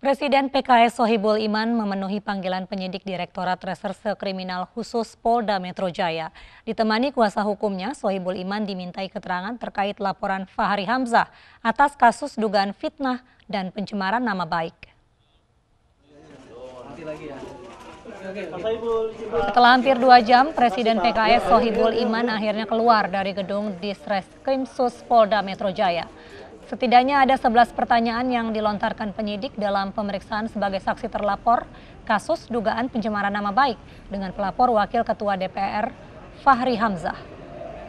Presiden PKS Sohibul Iman memenuhi panggilan penyidik Direktorat Reserse Kriminal Khusus Polda Metro Jaya. Ditemani kuasa hukumnya, Sohibul Iman dimintai keterangan terkait laporan Fahri Hamzah atas kasus dugaan fitnah dan pencemaran nama baik. Setelah hampir dua jam, Presiden PKS Sohibul Iman akhirnya keluar dari gedung Distreskrim Sus Polda Metro Jaya. Setidaknya ada 11 pertanyaan yang dilontarkan penyidik dalam pemeriksaan sebagai saksi terlapor kasus dugaan pencemaran nama baik dengan pelapor Wakil Ketua DPR Fahri Hamzah.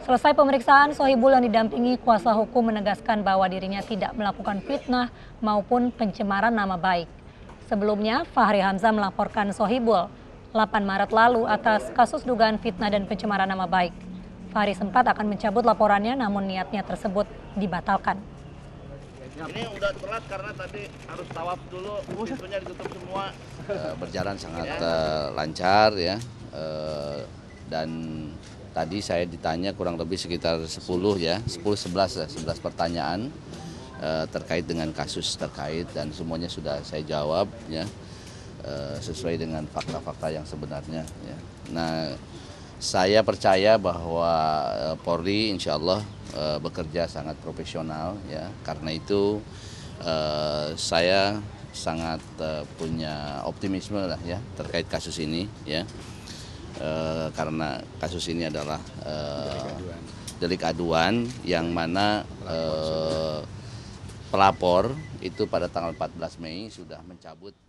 Selesai pemeriksaan, Sohibul yang didampingi kuasa hukum menegaskan bahwa dirinya tidak melakukan fitnah maupun pencemaran nama baik. Sebelumnya, Fahri Hamzah melaporkan Sohibul 8 Maret lalu atas kasus dugaan fitnah dan pencemaran nama baik. Fahri sempat akan mencabut laporannya namun niatnya tersebut dibatalkan. Ini udah telat karena tadi harus tawaf dulu, pintunya ditutup semua. Eh, berjalan sangat ya. Eh, lancar ya. Eh, dan tadi saya ditanya kurang lebih sekitar 10 ya, 10 11 11 pertanyaan terkait dengan kasus terkait dan semuanya sudah saya jawab ya sesuai dengan fakta-fakta yang sebenarnya ya. Nah, saya percaya bahwa eh, Polri insya Allah eh, bekerja sangat profesional ya. Karena itu eh, saya sangat punya optimisme lah ya terkait kasus ini ya. karena kasus ini adalah delik aduan yang mana pelapor itu pada tanggal 14 Mei sudah mencabut